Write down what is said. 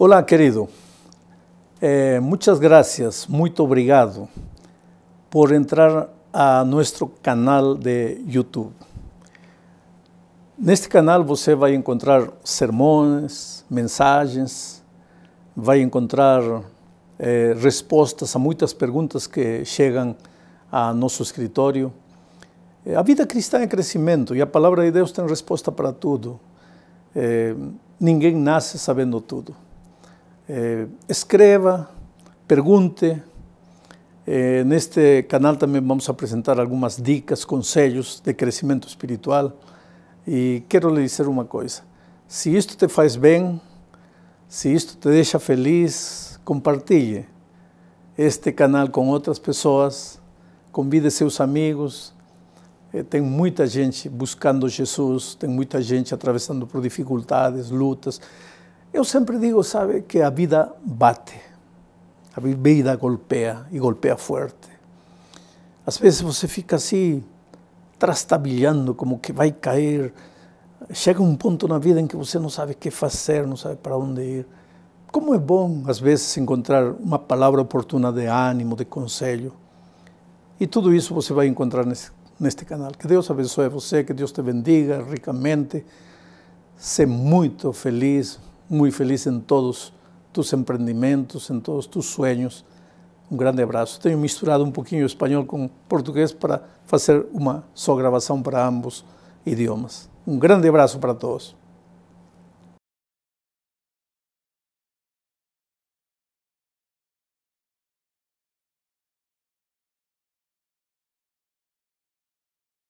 Olá, querido. Eh, muitas graças, muito obrigado por entrar a nosso canal de YouTube. Neste canal você vai encontrar sermões, mensagens, vai encontrar eh, respostas a muitas perguntas que chegam a nosso escritório. Eh, a vida cristã é crescimento e a palavra de Deus tem resposta para tudo. ninguém nasce sabendo tudo eh, escreva, pergunte. Eh, neste canal também vamos apresentar algumas dicas, conselhos de crescimento espiritual. E quero lhe dizer uma coisa: se isto te faz bem, se isto te deixa feliz, compartilhe este canal com outras pessoas, convide seus amigos. Eh, tem muita gente buscando Jesus, tem muita gente atravessando por dificuldades, lutas. Eu sempre digo, sabe, que a vida bate, a vida golpeia e golpeia forte. Às vezes você fica assim, trastabilhando, como que vai cair. Chega um ponto na vida em que você não sabe o que fazer, não sabe para onde ir. Como é bom, às vezes, encontrar uma palavra oportuna de ânimo, de conselho. E tudo isso você vai encontrar nesse, neste canal. Que Deus abençoe você, que Deus te bendiga ricamente. Ser muito feliz, muy feliz en todos tus emprendimientos, en todos tus sueños. Un grande abrazo. Tengo misturado un poquito español con portugués para hacer una só grabación para ambos idiomas. Un grande abrazo para todos.